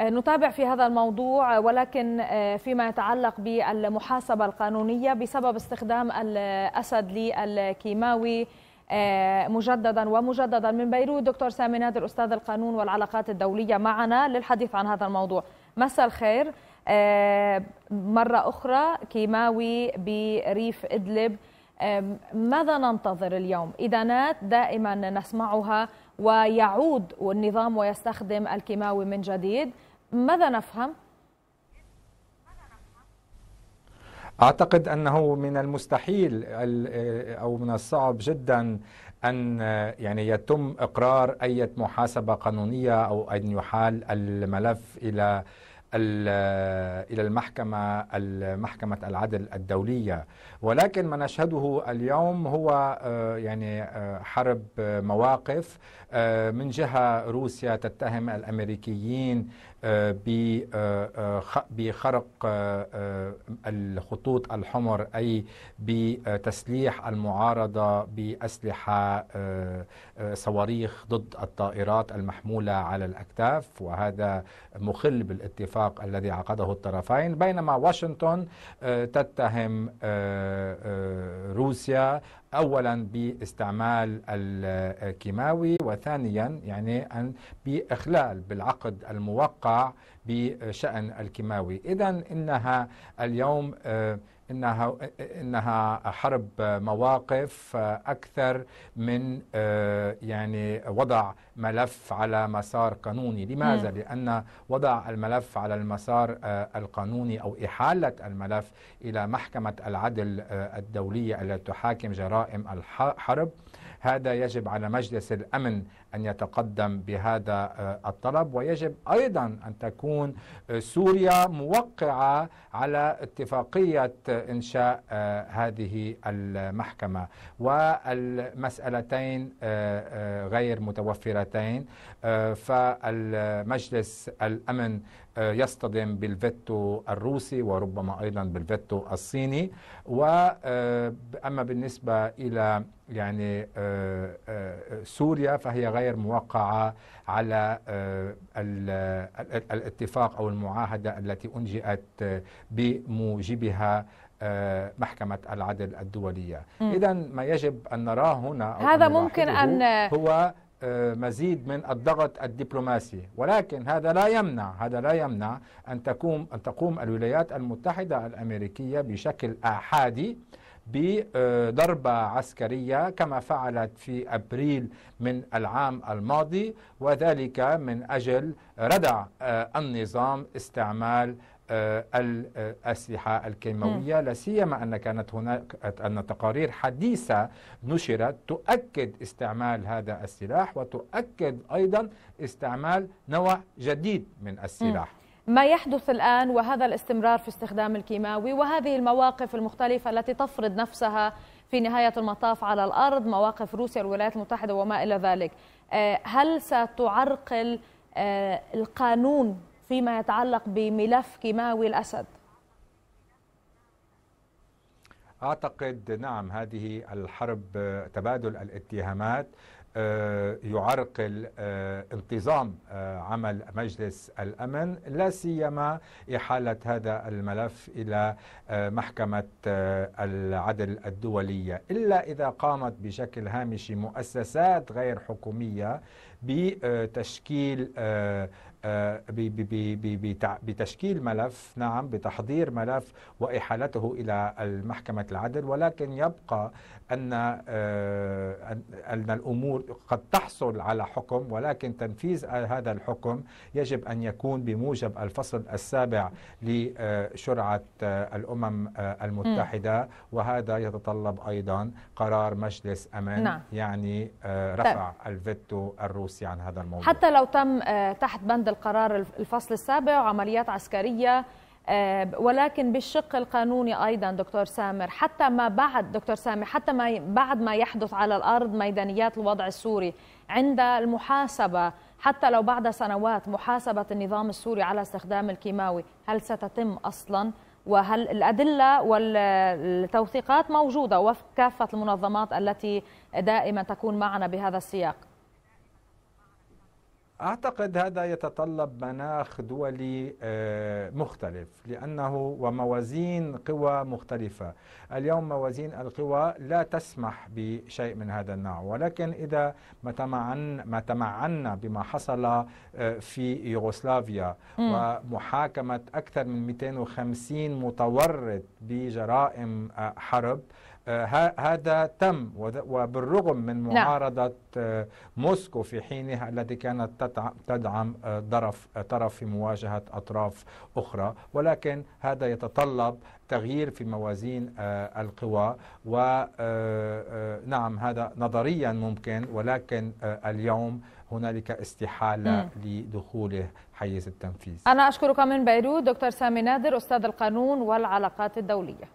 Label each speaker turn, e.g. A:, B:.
A: آه، نتابع في هذا الموضوع آه، ولكن آه، فيما يتعلق بالمحاسبة القانونية بسبب استخدام الأسد للكيماوي مجددا ومجددا من بيروت دكتور سامي نادر أستاذ القانون والعلاقات الدولية معنا للحديث عن هذا الموضوع مساء الخير مرة أخرى كيماوي بريف إدلب ماذا ننتظر اليوم؟ إدانات دائما نسمعها ويعود النظام ويستخدم الكيماوي من جديد ماذا نفهم؟
B: اعتقد انه من المستحيل او من الصعب جدا ان يعني يتم اقرار اي محاسبه قانونيه او ان يحال الملف الى إلى المحكمة محكمة العدل الدولية ولكن ما نشهده اليوم هو آه، يعني آه، حرب مواقف آه، من جهة روسيا تتهم الأمريكيين بخرق الخطوط الحمر أي بتسليح المعارضة بأسلحة صواريخ ضد الطائرات المحمولة على الأكتاف وهذا مخل بالاتفاق الاتفاق الذي عقده الطرفين بينما واشنطن آه، تتهم آه، آه، روسيا اولا باستعمال الكيماوي وثانيا يعني ان باخلال بالعقد الموقع بشان الكيماوي اذا انها اليوم انها انها حرب مواقف اكثر من آه، يعني وضع ملف على مسار قانوني، لماذا؟ مم. لان وضع الملف على المسار آه، القانوني او احاله الملف الى محكمه العدل آه، الدوليه التي تحاكم جرائم الحرب هذا يجب على مجلس الأمن أن يتقدم بهذا آه، الطلب ويجب أيضا أن تكون آه، سوريا موقعة على اتفاقية آه، إنشاء هذه المحكمة والمسألتين غير متوفرتين فالمجلس الأمن يصطدم بالفيتو الروسي وربما أيضا بالفيتو الصيني وأما بالنسبة إلى يعني آه، آه، سوريا فهي غير موقعة على آه، الاتفاق أو المعاهدة التي أنجئت بموجبها محكمة العدل الدولية إذا ما يجب أن نراه هنا أو هذا ممكن أن هو مزيد من الضغط الدبلوماسي ولكن هذا لا يمنع هذا لا يمنع أن تقوم أن تقوم الولايات المتحدة الأمريكية بشكل آحادي بضربة عسكرية كما فعلت في أبريل من العام الماضي وذلك من أجل ردع آه، النظام استعمال آه، الأسلحة الكيماوية لا سيما أن كانت هناك أن تقارير حديثة نشرت تؤكد استعمال هذا السلاح وتؤكد أيضا استعمال نوع جديد من السلاح
A: ما يحدث الآن وهذا الاستمرار في استخدام الكيماوي وهذه المواقف المختلفة التي تفرض نفسها في نهاية المطاف على الأرض مواقف روسيا والولايات المتحدة وما إلى ذلك آه، هل ستعرقل آه، القانون فيما يتعلق بملف كيماوي الأسد؟
B: أعتقد نعم هذه الحرب تبادل الاتهامات آه، يعرقل آه، انتظام آه، عمل مجلس الامن لا سيما احاله هذا الملف الى محكمه العدل الدوليه الا اذا قامت بشكل هامشي مؤسسات غير حكوميه بتشكيل آه، بتشكيل ملف نعم بتحضير ملف وإحالته إلى المحكمة العدل ولكن يبقى آه، أن أن الأمور قد تحصل على حكم ولكن تنفيذ هذا الحكم يجب أن يكون بموجب الفصل السابع لشرعة آه، الأمم المتحدة وهذا يتطلب أيضا قرار مجلس أمن نعم. يعني طيب. رفع الفيتو الروسي عن هذا الموضوع حتى
A: لو تم تحت بند القرار الفصل السابع وعمليات عسكرية آه، ولكن بالشق القانوني ايضا دكتور سامر حتى ما بعد دكتور سامر حتى ما بعد ما يحدث على الارض ميدانيات الوضع السوري عند المحاسبه حتى لو بعد سنوات محاسبه النظام السوري على استخدام الكيماوي هل ستتم اصلا وهل الادله والتوثيقات موجوده وفق كافه المنظمات التي دائما تكون معنا بهذا السياق
B: أعتقد هذا يتطلب مناخ دولي آه، مختلف لأنه وموازين قوى مختلفة اليوم موازين القوى لا تسمح بشيء من هذا النوع ولكن إذا ما, تمعن ما تمعنا بما حصل آه، في يوغوسلافيا ومحاكمة أكثر من 250 متورط بجرائم آه، حرب آه، هذا تم وبالرغم من نعم. معارضة آه، موسكو في حينها التي كانت تدعم آه، طرف طرف في مواجهة أطراف أخرى ولكن هذا يتطلب تغيير في موازين القوى ونعم هذا نظريا ممكن ولكن اليوم هنالك استحالة م. لدخوله حيز التنفيذ
A: أنا أشكرك من بيروت دكتور سامي نادر أستاذ القانون والعلاقات الدولية